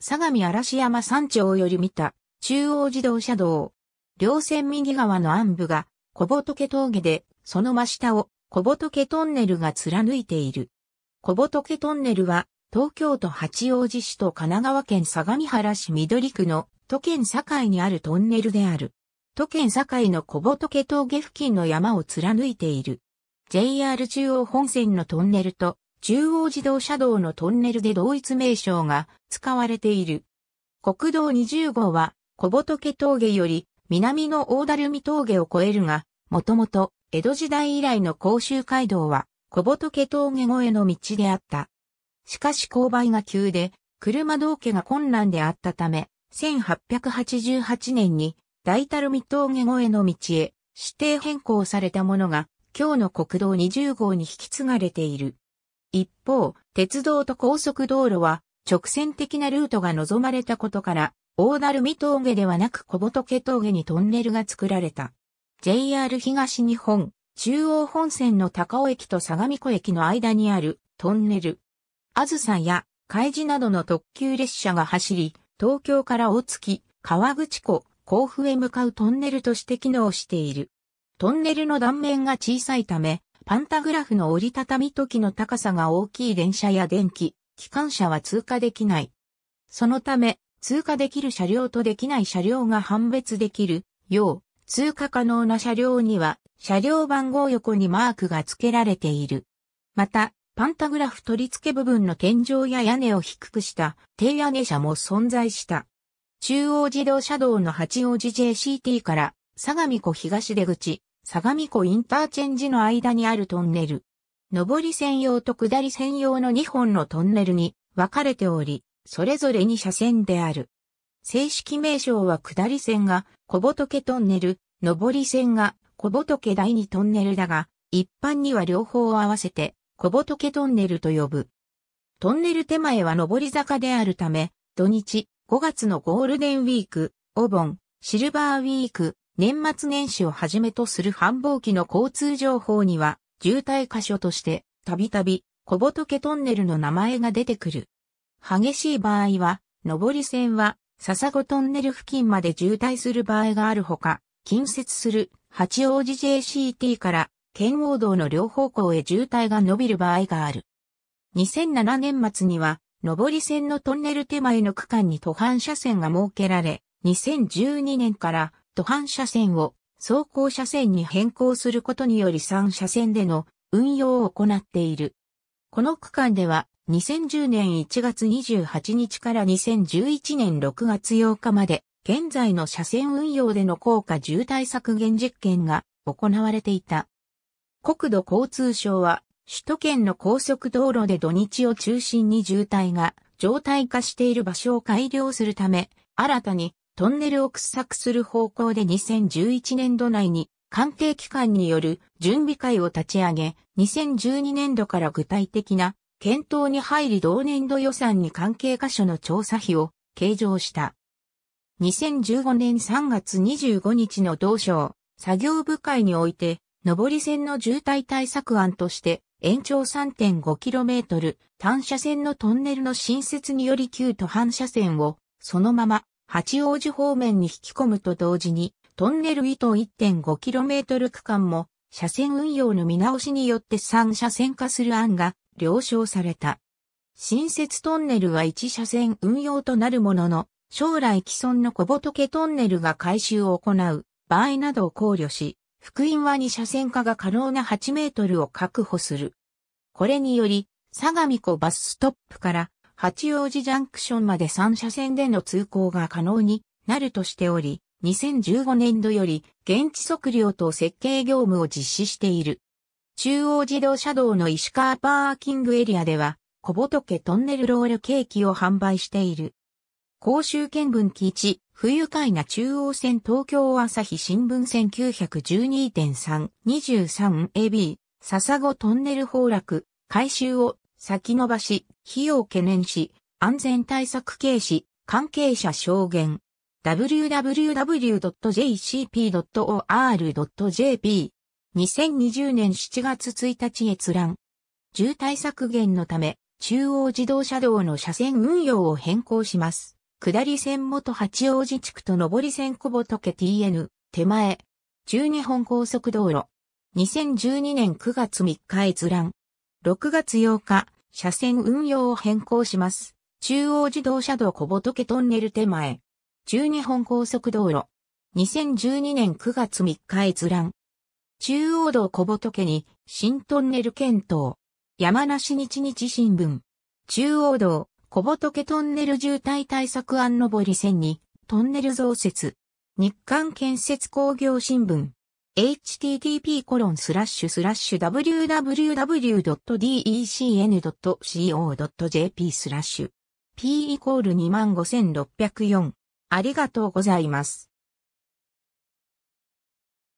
相模嵐山山頂より見た中央自動車道。両線右側の暗部が小仏峠で、その真下を小仏トンネルが貫いている。小仏トンネルは東京都八王子市と神奈川県相模原市緑区の都県境にあるトンネルである。都県境の小仏峠付近の山を貫いている。JR 中央本線のトンネルと中央自動車道のトンネルで同一名称が使われている。国道20号は小仏峠より南の大垂峠を越えるが、もともと江戸時代以来の甲州街道は小仏峠越えの道であった。しかし勾配が急で、車道家が困難であったため、1888年に大樽見峠越えの道へ指定変更されたものが今日の国道20号に引き継がれている。一方、鉄道と高速道路は直線的なルートが望まれたことから、大鳴海峠ではなく小仏峠にトンネルが作られた。JR 東日本、中央本線の高尾駅と相模湖駅の間にあるトンネル。あずさや海事などの特急列車が走り、東京から大月、川口湖、甲府へ向かうトンネルとして機能している。トンネルの断面が小さいため、パンタグラフの折りたたみ時の高さが大きい電車や電気、機関車は通過できない。そのため、通過できる車両とできない車両が判別できるよう、通過可能な車両には、車両番号横にマークが付けられている。また、パンタグラフ取り付け部分の天井や屋根を低くした低屋根車も存在した。中央自動車道の八王子 JCT から相模湖東出口、相模湖インターチェンジの間にあるトンネル。上り専用と下り専用の2本のトンネルに分かれており、それぞれに車線である。正式名称は下り線が小仏トンネル、上り線が小仏第2トンネルだが、一般には両方を合わせて小仏トンネルと呼ぶ。トンネル手前は上り坂であるため、土日、5月のゴールデンウィーク、お盆、シルバーウィーク、年末年始をはじめとする繁忙期の交通情報には、渋滞箇所として、たびたび、小仏トンネルの名前が出てくる。激しい場合は、上り線は、笹子トンネル付近まで渋滞する場合があるほか、近接する八王子 JCT から圏央道の両方向へ渋滞が伸びる場合がある。2007年末には、上り線のトンネル手前の区間に途半車線が設けられ、2012年から途半車線を走行車線に変更することにより3車線での運用を行っている。この区間では2010年1月28日から2011年6月8日まで現在の車線運用での効果渋滞削減実験が行われていた。国土交通省は首都圏の高速道路で土日を中心に渋滞が常態化している場所を改良するため新たにトンネルを掘削する方向で2011年度内に官邸機関による準備会を立ち上げ、2012年度から具体的な検討に入り同年度予算に関係箇所の調査費を計上した。2015年3月25日の同省作業部会において、上り線の渋滞対策案として延長 3.5km 単車線のトンネルの新設により旧都半車線をそのまま八王子方面に引き込むと同時に、トンネル以東 1.5km 区間も、車線運用の見直しによって3車線化する案が了承された。新設トンネルは1車線運用となるものの、将来既存の小仏トンネルが改修を行う場合などを考慮し、福音は2車線化が可能な8メートルを確保する。これにより、相模湖バスストップから八王子ジャンクションまで3車線での通行が可能になるとしており、2015年度より現地測量と設計業務を実施している。中央自動車道の石川パーキングエリアでは、小仏トンネルロールケーキを販売している。公衆見聞基地、不愉快な中央線東京朝日新聞 1912.323AB、笹子トンネル崩落、改修を先延ばし、費用懸念し、安全対策軽視、関係者証言。www.jcp.or.jp 2020年7月1日閲覧。渋滞削減のため、中央自動車道の車線運用を変更します。下り線元八王子地区と上り線小仏 TN、手前。中日本高速道路。2012年9月3日閲覧。6月8日、車線運用を変更します。中央自動車道小仏トンネル手前。中日本高速道路。2012年9月3日閲覧。中央道小仏に新トンネル検討。山梨日日新聞。中央道小仏トンネル渋滞対策案上り線にトンネル増設。日刊建設工業新聞。http://www.decn.co.jp スラッシュ p イコール25604ありがとうございます。